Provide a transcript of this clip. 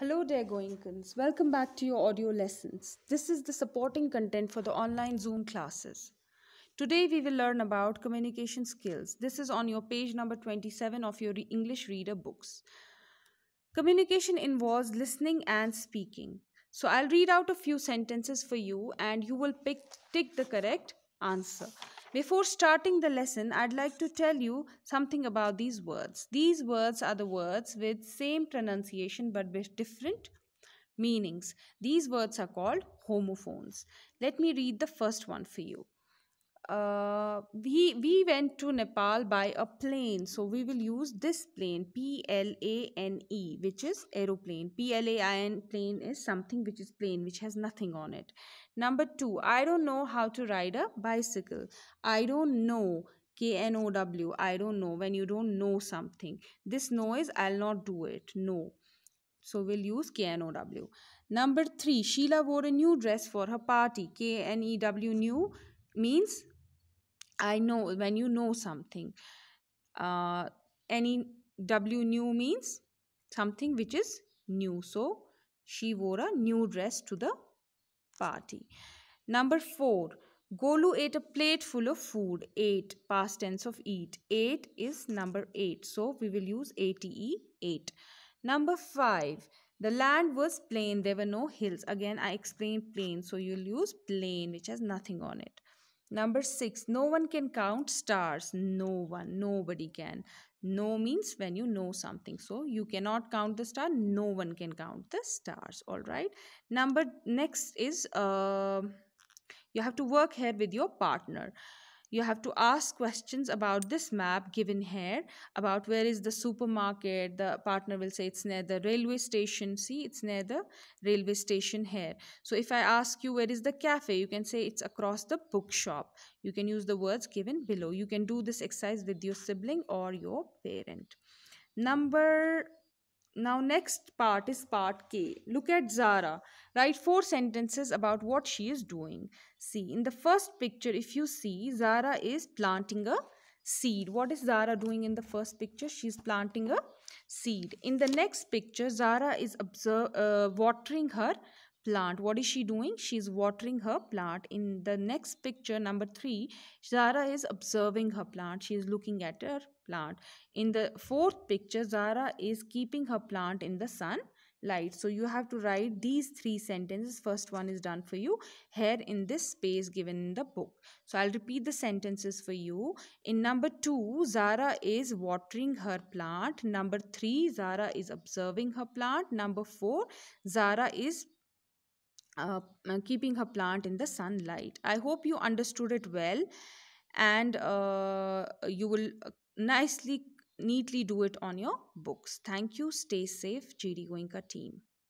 Hello there Goinkins, welcome back to your audio lessons. This is the supporting content for the online Zoom classes. Today we will learn about communication skills. This is on your page number 27 of your English reader books. Communication involves listening and speaking. So I'll read out a few sentences for you and you will pick tick the correct answer. Before starting the lesson, I'd like to tell you something about these words. These words are the words with same pronunciation but with different meanings. These words are called homophones. Let me read the first one for you uh, we we went to Nepal by a plane, so we will use this plane P L A N E, which is aeroplane. P L A I N plane is something which is plain, which has nothing on it. Number two, I don't know how to ride a bicycle. I don't know K N O W. I don't know when you don't know something. This no is I'll not do it. No. So we'll use KNOW. Number three, Sheila wore a new dress for her party. K N E W new means I know when you know something. Uh, any W new means something which is new. So she wore a new dress to the party. Number four. Golu ate a plate full of food. Ate, past tense of eat. Eight is number eight. So we will use ate, eight. Number five. The land was plain. There were no hills. Again, I explained plain. So you'll use plain, which has nothing on it. Number six, no one can count stars. No one, nobody can. No means when you know something. So you cannot count the star. No one can count the stars. All right. Number next is uh, you have to work here with your partner you have to ask questions about this map given here about where is the supermarket the partner will say it's near the railway station see it's near the railway station here so if i ask you where is the cafe you can say it's across the bookshop you can use the words given below you can do this exercise with your sibling or your parent number now next part is part K. Look at Zara. Write four sentences about what she is doing. See, in the first picture if you see, Zara is planting a seed. What is Zara doing in the first picture? She is planting a seed. In the next picture, Zara is observe, uh, watering her plant. What is she doing? She is watering her plant. In the next picture, number three, Zara is observing her plant. She is looking at her plant. In the fourth picture, Zara is keeping her plant in the sun light. So you have to write these three sentences. First one is done for you here in this space given in the book. So I'll repeat the sentences for you. In number two, Zara is watering her plant. Number three, Zara is observing her plant. Number four, Zara is uh, uh, keeping her plant in the sunlight. I hope you understood it well and uh, you will uh, nicely, neatly do it on your books. Thank you. Stay safe, GD Goenka team.